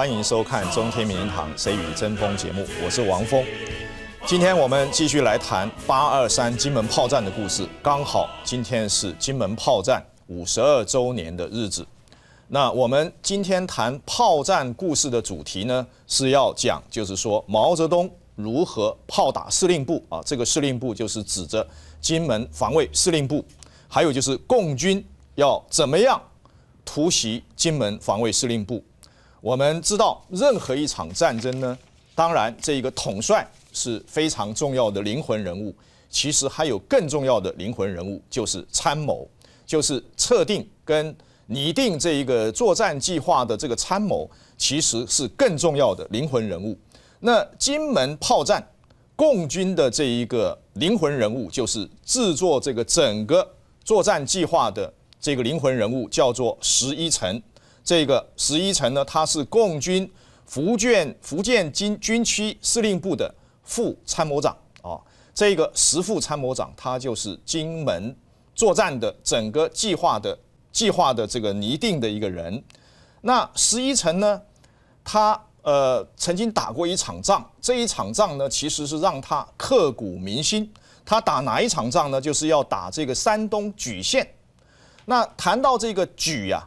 欢迎收看中天名人堂《谁与争锋》节目，我是王峰。今天我们继续来谈八二三金门炮战的故事。刚好今天是金门炮战五十二周年的日子。那我们今天谈炮战故事的主题呢，是要讲，就是说毛泽东如何炮打司令部啊，这个司令部就是指着金门防卫司令部，还有就是共军要怎么样突袭金门防卫司令部。我们知道，任何一场战争呢，当然这一个统帅是非常重要的灵魂人物。其实还有更重要的灵魂人物，就是参谋，就是策定跟拟定这一个作战计划的这个参谋，其实是更重要的灵魂人物。那金门炮战，共军的这一个灵魂人物，就是制作这个整个作战计划的这个灵魂人物，叫做石一诚。这个十一层呢，他是共军福建福建军军区司令部的副参谋长啊。这个十副参谋长，他就是金门作战的整个计划的计划的这个拟定的一个人。那十一层呢，他呃曾经打过一场仗，这一场仗呢，其实是让他刻骨铭心。他打哪一场仗呢？就是要打这个山东莒县。那谈到这个莒呀。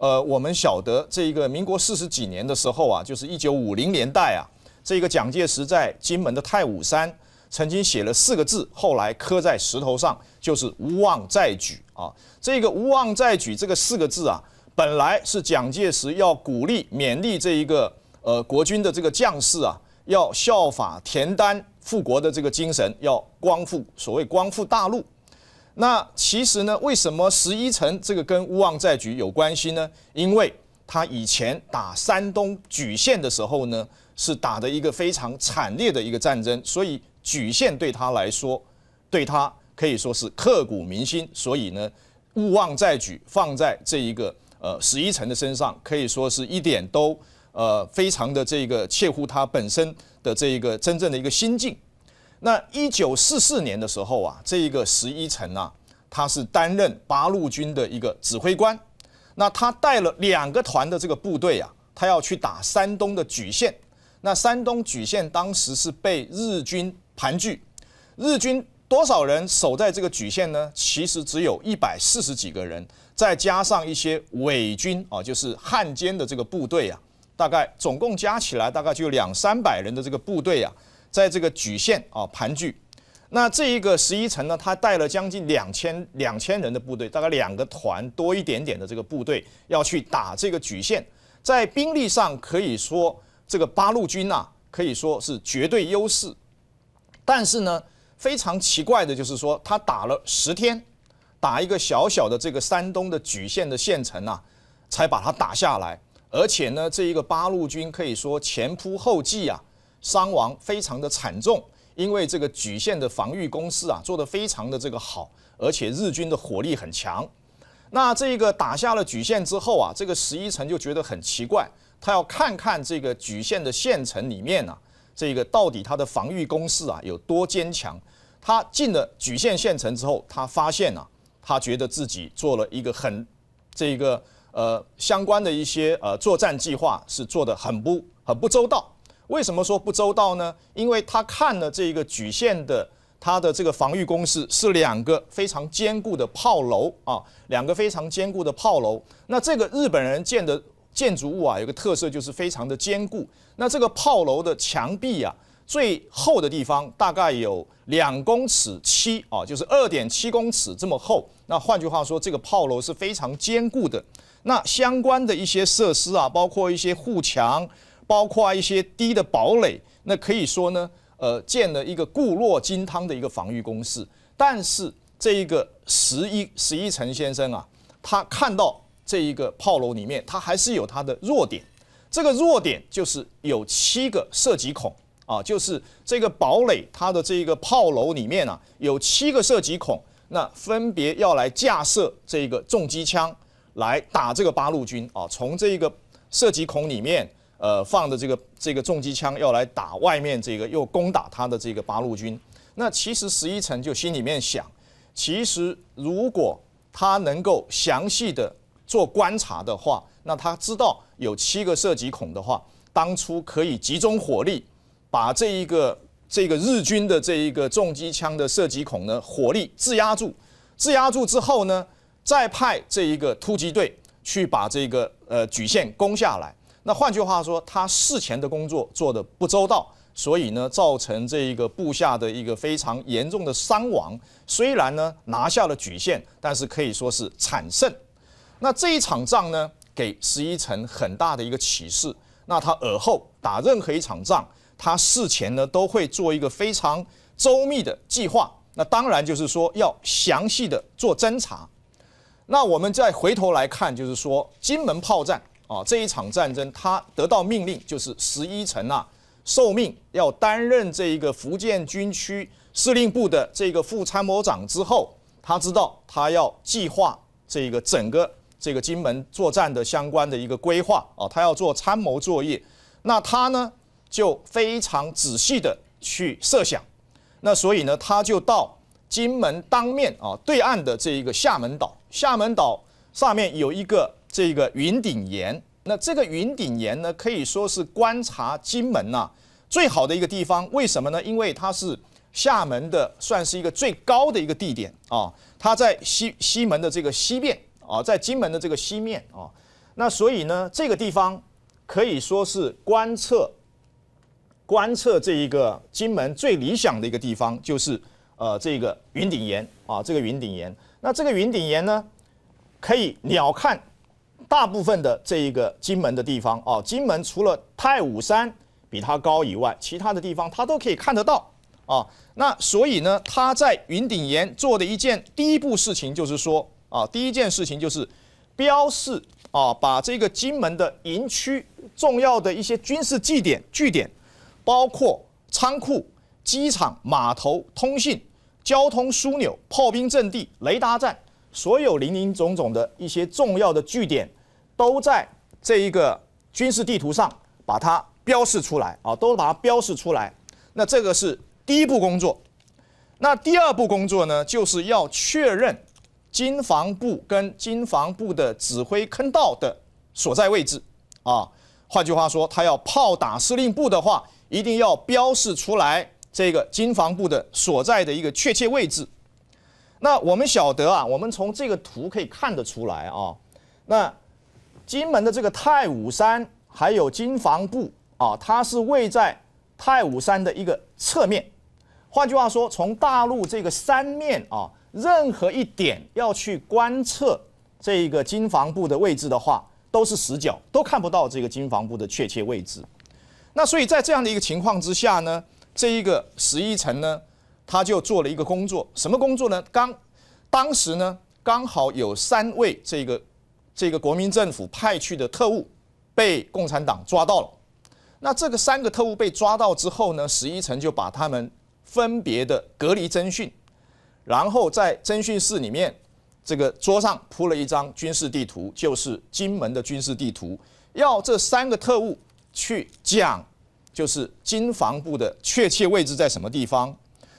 呃，我们晓得这一个民国四十几年的时候啊，就是一九五零年代啊，这个蒋介石在金门的太武山曾经写了四个字，后来刻在石头上，就是“无望再举”啊。这个“无望再举”这个四个字啊，本来是蒋介石要鼓励勉励这一个呃国军的这个将士啊，要效法田单复国的这个精神，要光复所谓光复大陆。那其实呢，为什么十一城这个跟勿忘在举有关系呢？因为他以前打山东莒县的时候呢，是打的一个非常惨烈的一个战争，所以莒县对他来说，对他可以说是刻骨铭心。所以呢，勿忘在举放在这一个呃十一城的身上，可以说是一点都呃非常的这个切乎他本身的这一个真正的一个心境。那一九四四年的时候啊，这一个十一层啊，他是担任八路军的一个指挥官，那他带了两个团的这个部队啊，他要去打山东的莒县，那山东莒县当时是被日军盘踞，日军多少人守在这个莒县呢？其实只有一百四十几个人，再加上一些伪军啊，就是汉奸的这个部队啊，大概总共加起来大概就两三百人的这个部队啊。在这个莒县啊盘踞，那这一个十一城呢，他带了将近两千两千人的部队，大概两个团多一点点的这个部队要去打这个莒县，在兵力上可以说这个八路军呐可以说是绝对优势，但是呢非常奇怪的就是说他打了十天，打一个小小的这个山东的莒县的县城呐，才把它打下来，而且呢这一个八路军可以说前仆后继啊。伤亡非常的惨重，因为这个莒县的防御工事啊做得非常的这个好，而且日军的火力很强。那这个打下了莒县之后啊，这个十一城就觉得很奇怪，他要看看这个莒县的县城里面呢，这个到底他的防御工事啊有多坚强。他进了莒县县城之后，他发现啊，他觉得自己做了一个很这个呃相关的一些呃作战计划是做的很不很不周到。为什么说不周到呢？因为他看了这个莒县的它的这个防御工事是两个非常坚固的炮楼啊，两个非常坚固的炮楼。那这个日本人建的建筑物啊，有个特色就是非常的坚固。那这个炮楼的墙壁啊，最厚的地方大概有两公尺七啊，就是二点七公尺这么厚。那换句话说，这个炮楼是非常坚固的。那相关的一些设施啊，包括一些护墙。包括一些低的堡垒，那可以说呢，呃，建了一个固若金汤的一个防御工事。但是这一个十一十一层先生啊，他看到这一个炮楼里面，他还是有他的弱点。这个弱点就是有七个射击孔啊，就是这个堡垒它的这一个炮楼里面啊，有七个射击孔，那分别要来架设这个重机枪来打这个八路军啊，从这个射击孔里面。呃，放的这个这个重机枪要来打外面这个又攻打他的这个八路军。那其实十一层就心里面想，其实如果他能够详细的做观察的话，那他知道有七个射击孔的话，当初可以集中火力，把这一个这个日军的这一个重机枪的射击孔呢火力制压住，制压住之后呢，再派这一个突击队去把这个呃举线攻下来。那换句话说，他事前的工作做的不周到，所以呢，造成这一个部下的一个非常严重的伤亡。虽然呢拿下了莒县，但是可以说是惨胜。那这一场仗呢，给十一成很大的一个启示。那他尔后打任何一场仗，他事前呢都会做一个非常周密的计划。那当然就是说要详细的做侦查。那我们再回头来看，就是说金门炮战。啊，这一场战争，他得到命令就是十一层啊，受命要担任这一个福建军区司令部的这个副参谋长之后，他知道他要计划这个整个这个金门作战的相关的一个规划啊，他要做参谋作业，那他呢就非常仔细的去设想，那所以呢，他就到金门当面啊对岸的这一个厦门岛，厦门岛上面有一个。这个云顶岩，那这个云顶岩呢，可以说是观察金门呐最好的一个地方。为什么呢？因为它是厦门的，算是一个最高的一个地点啊。它在西西门的这个西面啊，在金门的这个西面啊。那所以呢，这个地方可以说是观测观测这一个金门最理想的一个地方，就是呃这个云顶岩啊，这个云顶岩。那这个云顶岩呢，可以鸟瞰大部分的这一个金门的地方啊，金门除了太武山比它高以外，其他的地方它都可以看得到啊。那所以呢，他在云顶岩做的一件第一步事情就是说啊，第一件事情就是标示啊，把这个金门的营区、重要的一些军事据点、据点，包括仓库、机场、码头、通信、交通枢纽、炮兵阵地、雷达站，所有林林总总的一些重要的据点。都在这一个军事地图上把它标示出来啊，都把它标示出来。那这个是第一步工作。那第二步工作呢，就是要确认军防部跟军防部的指挥坑道的所在位置啊。换句话说，他要炮打司令部的话，一定要标示出来这个军防部的所在的一个确切位置。那我们晓得啊，我们从这个图可以看得出来啊，那。金门的这个太武山，还有金防部啊，它是位在太武山的一个侧面。换句话说，从大陆这个山面啊，任何一点要去观测这一个金防部的位置的话，都是死角，都看不到这个金防部的确切位置。那所以在这样的一个情况之下呢，这一个十一层呢，他就做了一个工作，什么工作呢？刚当时呢，刚好有三位这个。这个国民政府派去的特务被共产党抓到了，那这个三个特务被抓到之后呢，十一层就把他们分别的隔离侦讯，然后在侦讯室里面，这个桌上铺了一张军事地图，就是金门的军事地图，要这三个特务去讲，就是金防部的确切位置在什么地方。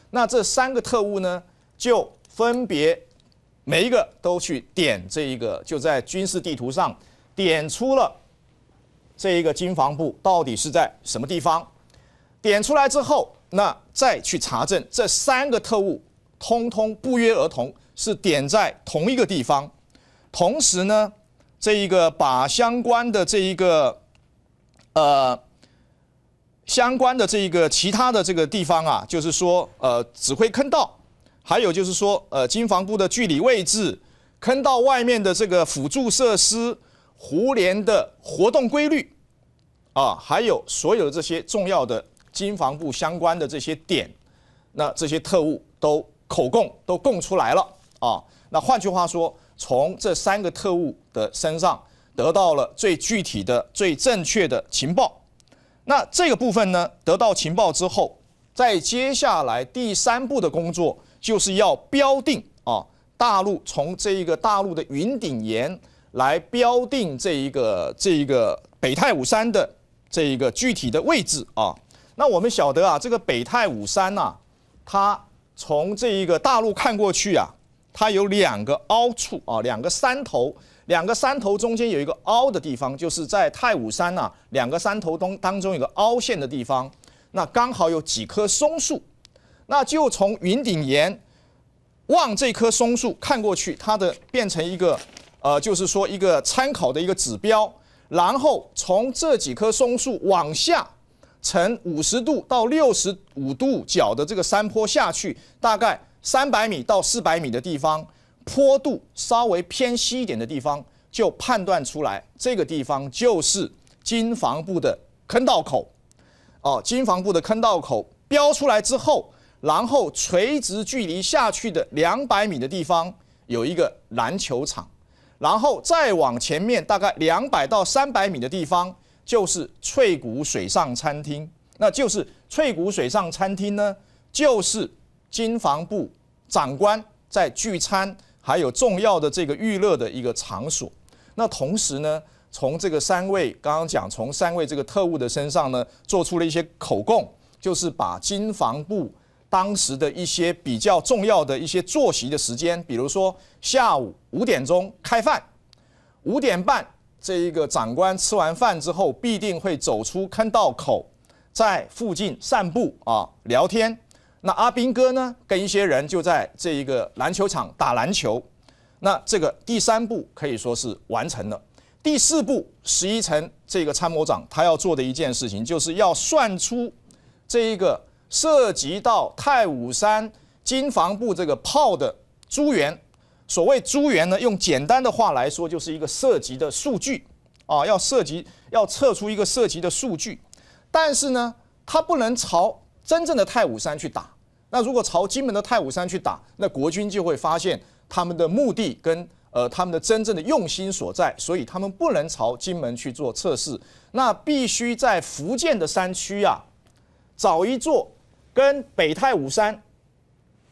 那这三个特务呢，就分别。每一个都去点这一个，就在军事地图上点出了这一个军防部到底是在什么地方。点出来之后，那再去查证，这三个特务通通不约而同是点在同一个地方。同时呢，这一个把相关的这一个呃相关的这一个其他的这个地方啊，就是说呃指挥坑道。还有就是说，呃，金防部的距离位置、坑道外面的这个辅助设施、胡连的活动规律，啊，还有所有的这些重要的金防部相关的这些点，那这些特务都口供都供出来了啊。那换句话说，从这三个特务的身上得到了最具体的、最正确的情报。那这个部分呢，得到情报之后，在接下来第三步的工作。就是要标定啊，大陆从这一个大陆的云顶岩来标定这一个这一个北太武山的这一个具体的位置啊。那我们晓得啊，这个北太武山呐，它从这一个大陆看过去啊，它有两个凹处啊，两个山头，两个山头中间有一个凹的地方，就是在太武山呐，两个山头东当中有个凹陷的地方，那刚好有几棵松树。那就从云顶岩望这棵松树看过去，它的变成一个呃，就是说一个参考的一个指标。然后从这几棵松树往下呈五十度到六十五度角的这个山坡下去，大概三百米到四百米的地方，坡度稍微偏西一点的地方，就判断出来这个地方就是金防部的坑道口。哦，金防部的坑道口标出来之后。然后垂直距离下去的两百米的地方有一个篮球场，然后再往前面大概两百到三百米的地方就是翠谷水上餐厅。那就是翠谷水上餐厅呢，就是金防部长官在聚餐，还有重要的这个娱乐的一个场所。那同时呢，从这个三位刚刚讲，从三位这个特务的身上呢，做出了一些口供，就是把金防部。当时的一些比较重要的一些作息的时间，比如说下午五点钟开饭，五点半这一个长官吃完饭之后必定会走出坑道口，在附近散步啊聊天。那阿斌哥呢，跟一些人就在这一个篮球场打篮球。那这个第三步可以说是完成了。第四步，十一层这个参谋长他要做的一件事情，就是要算出这一个。涉及到太武山经防部这个炮的诸元，所谓诸元呢，用简单的话来说，就是一个涉及的数据啊，要涉及要测出一个涉及的数据，但是呢，它不能朝真正的太武山去打。那如果朝金门的太武山去打，那国军就会发现他们的目的跟呃他们的真正的用心所在，所以他们不能朝金门去做测试，那必须在福建的山区啊，找一座。跟北太武山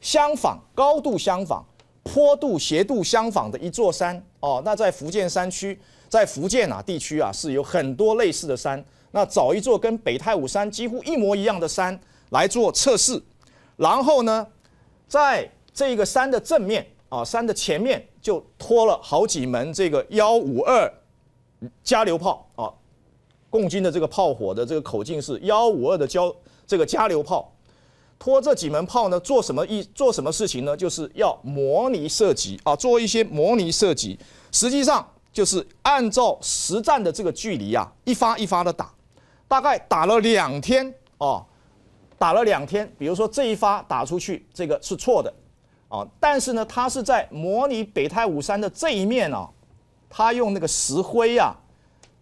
相仿，高度相仿，坡度斜度相仿的一座山哦。那在福建山区，在福建啊地区啊是有很多类似的山。那找一座跟北太武山几乎一模一样的山来做测试，然后呢，在这个山的正面啊，山的前面就拖了好几门这个幺五二加榴炮啊，共军的这个炮火的这个口径是幺五二的交这个加榴炮。拖这几门炮呢，做什么意做什么事情呢？就是要模拟射击啊，做一些模拟射击。实际上就是按照实战的这个距离啊，一发一发的打，大概打了两天啊，打了两天。比如说这一发打出去，这个是错的啊，但是呢，他是在模拟北太武山的这一面啊，他用那个石灰啊，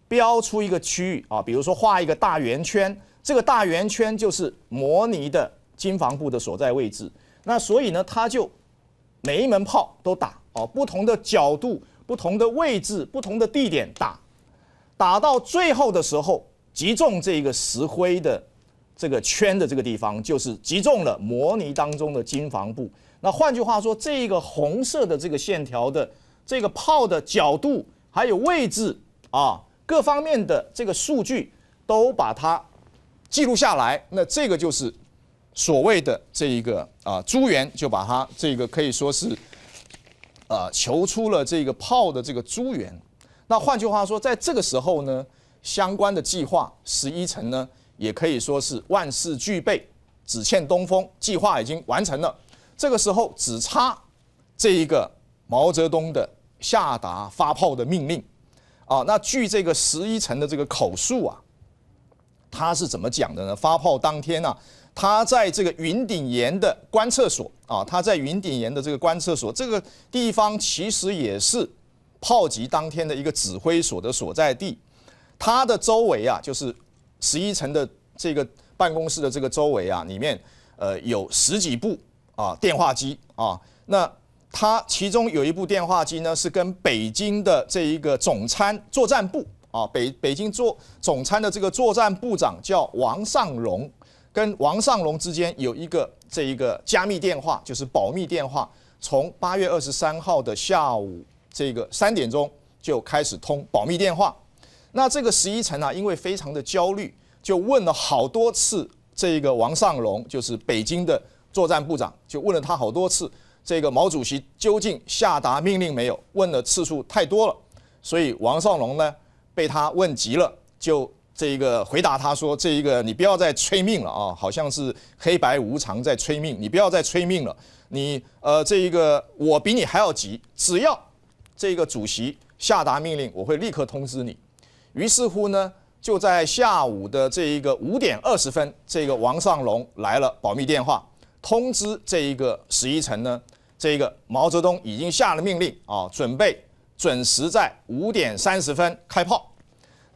标出一个区域啊，比如说画一个大圆圈，这个大圆圈就是模拟的。军防部的所在位置，那所以呢，他就每一门炮都打哦，不同的角度、不同的位置、不同的地点打，打到最后的时候，击中这个石灰的这个圈的这个地方，就是击中了模拟当中的军防部。那换句话说，这一个红色的这个线条的这个炮的角度还有位置啊，各方面的这个数据都把它记录下来，那这个就是。所谓的这一个啊，朱元就把他这个可以说是，呃，求出了这个炮的这个朱元。那换句话说，在这个时候呢，相关的计划十一层呢，也可以说是万事俱备，只欠东风。计划已经完成了，这个时候只差这一个毛泽东的下达发炮的命令啊。那据这个十一层的这个口述啊，他是怎么讲的呢？发炮当天呢？他在这个云顶岩的观测所啊，他在云顶岩的这个观测所这个地方，其实也是炮击当天的一个指挥所的所在地。它的周围啊，就是十一层的这个办公室的这个周围啊，里面呃有十几部啊电话机啊。那它其中有一部电话机呢，是跟北京的这一个总参作战部啊，北北京作总参的这个作战部长叫王尚荣。跟王尚龙之间有一个这一个加密电话，就是保密电话，从八月二十三号的下午这个三点钟就开始通保密电话。那这个十一层啊，因为非常的焦虑，就问了好多次这个王尚龙，就是北京的作战部长，就问了他好多次这个毛主席究竟下达命令没有？问的次数太多了，所以王尚龙呢被他问急了，就。这一个回答，他说：“这一个你不要再催命了啊！好像是黑白无常在催命，你不要再催命了。你呃，这一个我比你还要急。只要这个主席下达命令，我会立刻通知你。于是乎呢，就在下午的这一个五点二十分，这个王尚龙来了保密电话，通知这一个十一层呢，这个毛泽东已经下了命令啊，准备准时在五点三十分开炮。”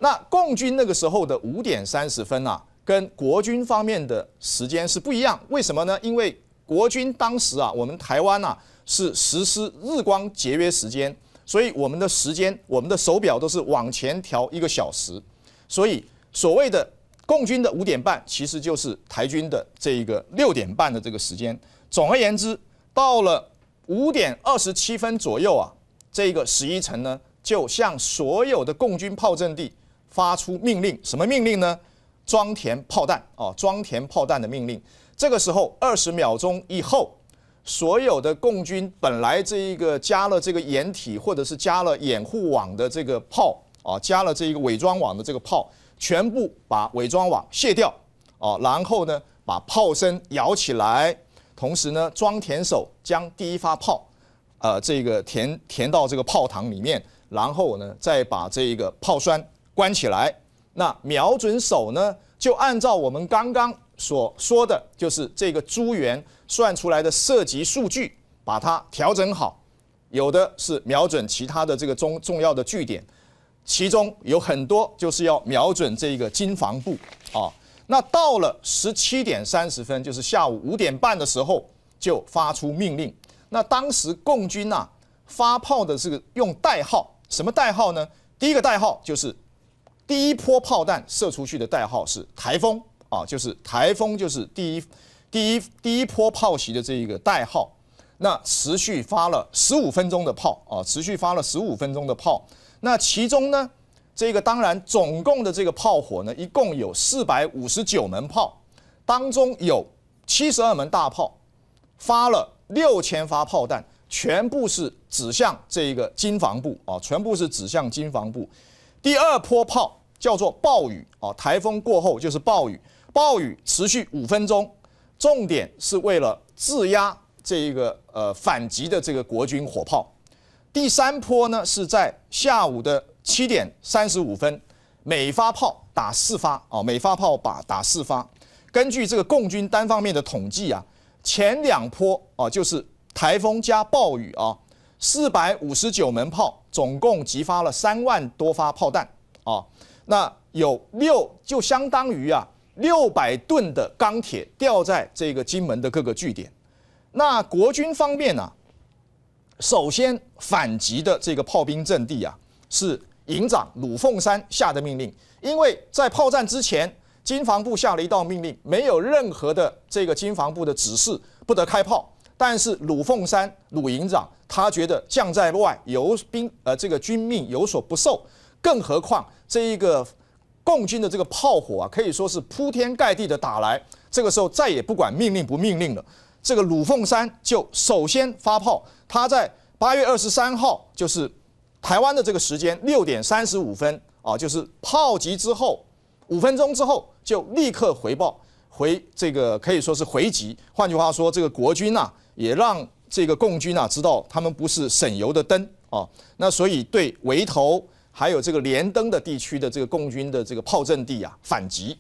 那共军那个时候的五点三十分啊，跟国军方面的时间是不一样。为什么呢？因为国军当时啊，我们台湾呢是实施日光节约时间，所以我们的时间、我们的手表都是往前调一个小时。所以所谓的共军的五点半，其实就是台军的这一个六点半的这个时间。总而言之，到了五点二十七分左右啊，这个十一层呢就向所有的共军炮阵地。发出命令，什么命令呢？装填炮弹哦，装填炮弹的命令。这个时候，二十秒钟以后，所有的共军本来这一个加了这个掩体或者是加了掩护网的这个炮啊，加了这一个伪装网的这个炮，全部把伪装网卸掉啊，然后呢，把炮身摇起来，同时呢，装填手将第一发炮，呃，这个填填到这个炮膛里面，然后呢，再把这一个炮栓。关起来，那瞄准手呢？就按照我们刚刚所说的就是这个诸元算出来的射击数据，把它调整好。有的是瞄准其他的这个重重要的据点，其中有很多就是要瞄准这个金防部啊。那到了十七点三十分，就是下午五点半的时候，就发出命令。那当时共军啊发炮的是用代号，什么代号呢？第一个代号就是。第一波炮弹射出去的代号是“台风”啊，就是“台风”，就是第一、第一、第一波炮袭的这一个代号。那持续发了十五分钟的炮啊，持续发了十五分钟的炮。那其中呢，这个当然总共的这个炮火呢，一共有四百五十九门炮，当中有七十二门大炮发了六千发炮弹，全部是指向这一个金防部啊，全部是指向金防部。第二波炮。叫做暴雨啊，台风过后就是暴雨，暴雨持续五分钟，重点是为了制压这个呃反击的这个国军火炮。第三波呢是在下午的七点三十五分，每发炮打四发啊，每发炮把打四发。根据这个共军单方面的统计啊，前两波啊就是台风加暴雨啊，四百五十九门炮总共击发了三万多发炮弹啊。那有六，就相当于啊六百吨的钢铁吊在这个金门的各个据点。那国军方面呢，首先反击的这个炮兵阵地啊，是营长鲁凤山下的命令。因为在炮战之前，军防部下了一道命令，没有任何的这个军防部的指示，不得开炮。但是鲁凤山鲁营长他觉得将在外，有兵呃这个军命有所不受，更何况。这一个共军的这个炮火啊，可以说是铺天盖地的打来。这个时候再也不管命令不命令了。这个鲁凤山就首先发炮，他在八月二十三号，就是台湾的这个时间六点三十五分啊，就是炮击之后五分钟之后就立刻回报回这个可以说是回击。换句话说，这个国军呐，也让这个共军啊知道他们不是省油的灯啊。那所以对围头。还有这个连登的地区的这个共军的这个炮阵地啊反击，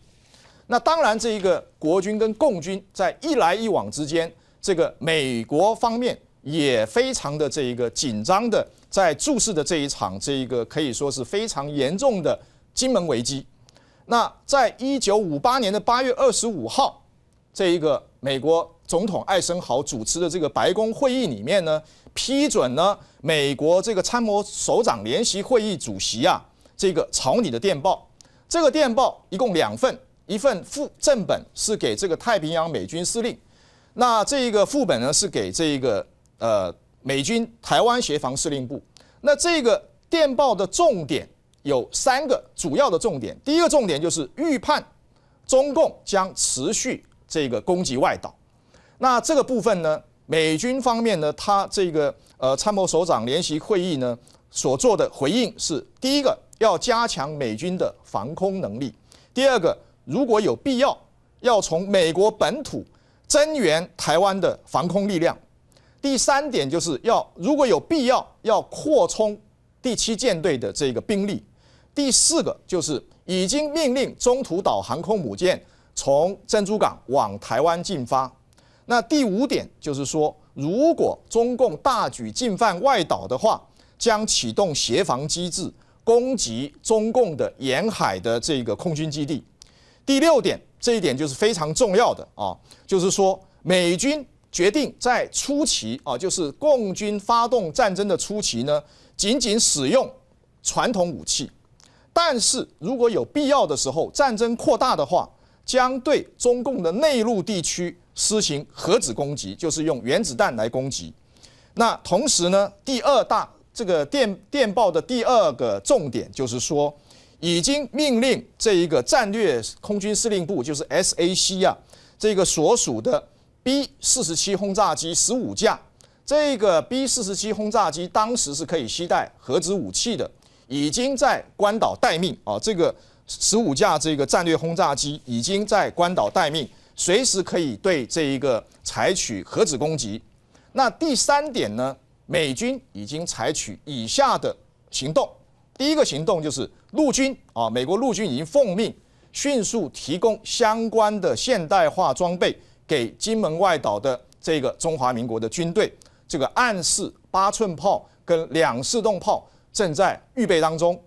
那当然这一个国军跟共军在一来一往之间，这个美国方面也非常的这一个紧张的在注视的这一场这一个可以说是非常严重的金门危机。那在一九五八年的八月二十五号，这一个美国。总统艾森豪主持的这个白宫会议里面呢，批准了美国这个参谋首长联席会议主席啊，这个草拟的电报。这个电报一共两份，一份副正本是给这个太平洋美军司令，那这个副本呢是给这个呃美军台湾协防司令部。那这个电报的重点有三个主要的重点，第一个重点就是预判中共将持续这个攻击外岛。那这个部分呢？美军方面呢？他这个呃参谋首长联席会议呢所做的回应是：第一个，要加强美军的防空能力；第二个，如果有必要，要从美国本土增援台湾的防空力量；第三点就是要如果有必要要扩充第七舰队的这个兵力；第四个就是已经命令中途岛航空母舰从珍珠港往台湾进发。那第五点就是说，如果中共大举进犯外岛的话，将启动协防机制，攻击中共的沿海的这个空军基地。第六点，这一点就是非常重要的啊，就是说美军决定在初期啊，就是共军发动战争的初期呢，仅仅使用传统武器，但是如果有必要的时候，战争扩大的话，将对中共的内陆地区。施行核子攻击，就是用原子弹来攻击。那同时呢，第二大这个电电报的第二个重点就是说，已经命令这一个战略空军司令部，就是 SAC 啊，这个所属的 B 四十七轰炸机十五架，这个 B 四十七轰炸机当时是可以携带核子武器的，已经在关岛待命啊。这个十五架这个战略轰炸机已经在关岛待命。随时可以对这一个采取核子攻击。那第三点呢？美军已经采取以下的行动：第一个行动就是陆军啊，美国陆军已经奉命迅速提供相关的现代化装备给金门外岛的这个中华民国的军队。这个暗式八寸炮跟两式动炮正在预备当中。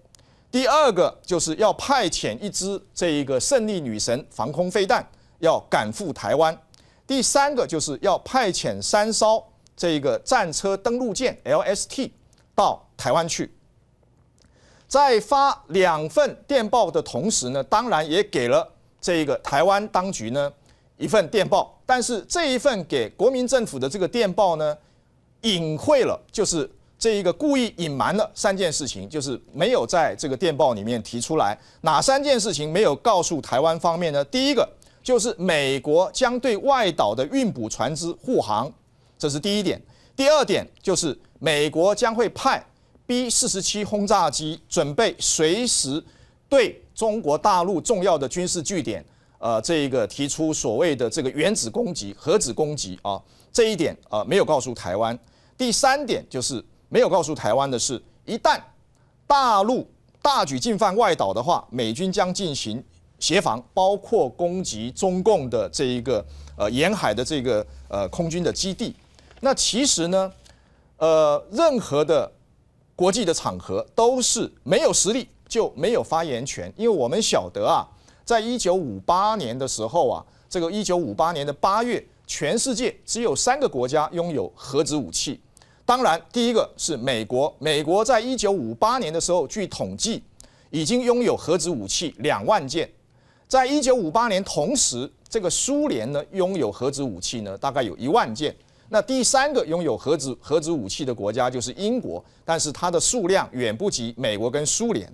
第二个就是要派遣一支这一个胜利女神防空飞弹。要赶赴台湾，第三个就是要派遣三艘这个战车登陆舰 LST 到台湾去。在发两份电报的同时呢，当然也给了这个台湾当局呢一份电报。但是这一份给国民政府的这个电报呢，隐晦了，就是这一个故意隐瞒了三件事情，就是没有在这个电报里面提出来哪三件事情没有告诉台湾方面呢？第一个。就是美国将对外岛的运补船只护航，这是第一点。第二点就是美国将会派 B 四十七轰炸机准备随时对中国大陆重要的军事据点，呃，这个提出所谓的这个原子攻击、核子攻击啊，这一点啊没有告诉台湾。第三点就是没有告诉台湾的是，一旦大陆大举进犯外岛的话，美军将进行。协防，包括攻击中共的这一个呃沿海的这个呃空军的基地。那其实呢，呃，任何的国际的场合都是没有实力就没有发言权，因为我们晓得啊，在一九五八年的时候啊，这个一九五八年的八月，全世界只有三个国家拥有核子武器。当然，第一个是美国，美国在一九五八年的时候，据统计已经拥有核子武器两万件。在一九五八年，同时这个苏联呢拥有核子武器呢，大概有一万件。那第三个拥有核子核子武器的国家就是英国，但是它的数量远不及美国跟苏联。